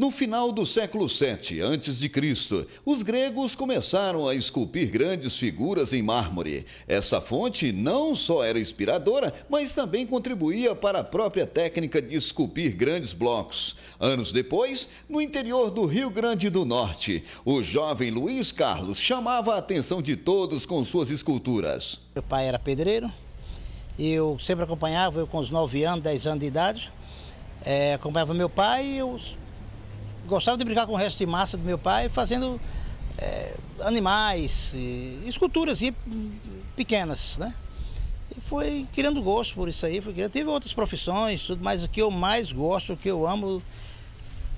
No final do século VII a.C., os gregos começaram a esculpir grandes figuras em mármore. Essa fonte não só era inspiradora, mas também contribuía para a própria técnica de esculpir grandes blocos. Anos depois, no interior do Rio Grande do Norte, o jovem Luiz Carlos chamava a atenção de todos com suas esculturas. Meu pai era pedreiro, eu sempre acompanhava, eu com os 9 anos, 10 anos de idade, é, acompanhava meu pai e eu gostava de brincar com o resto de massa do meu pai, fazendo é, animais, esculturas pequenas, né? E foi criando gosto por isso aí. Foi criando. Tive outras profissões, tudo, mas o que eu mais gosto, o que eu amo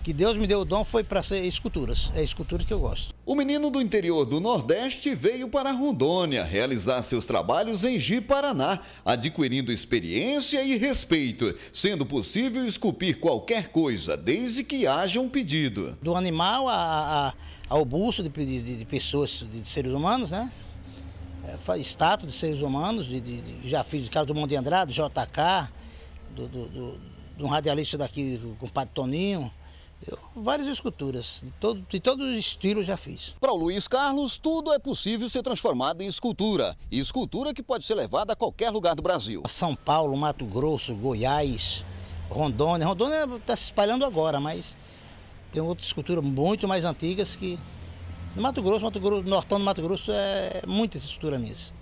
que Deus me deu o dom foi para ser esculturas. É escultura que eu gosto. O menino do interior do Nordeste veio para Rondônia realizar seus trabalhos em Ji Paraná, adquirindo experiência e respeito, sendo possível esculpir qualquer coisa, desde que haja um pedido. Do animal a, a, ao busto de, de, de, pessoas, de, seres humanos, né? É, estátua de seres humanos, de, de, já fiz de caso do Mundo de Andrade, JK, do, do, do, um radialista daqui, com o Padre Toninho eu, várias esculturas, de todo, de todo estilo já fiz. Para o Luiz Carlos, tudo é possível ser transformado em escultura. E escultura que pode ser levada a qualquer lugar do Brasil. São Paulo, Mato Grosso, Goiás, Rondônia. Rondônia está se espalhando agora, mas tem outras esculturas muito mais antigas que... No Mato Grosso, Mato Grosso, Nortão do Mato Grosso, é muita escultura nisso.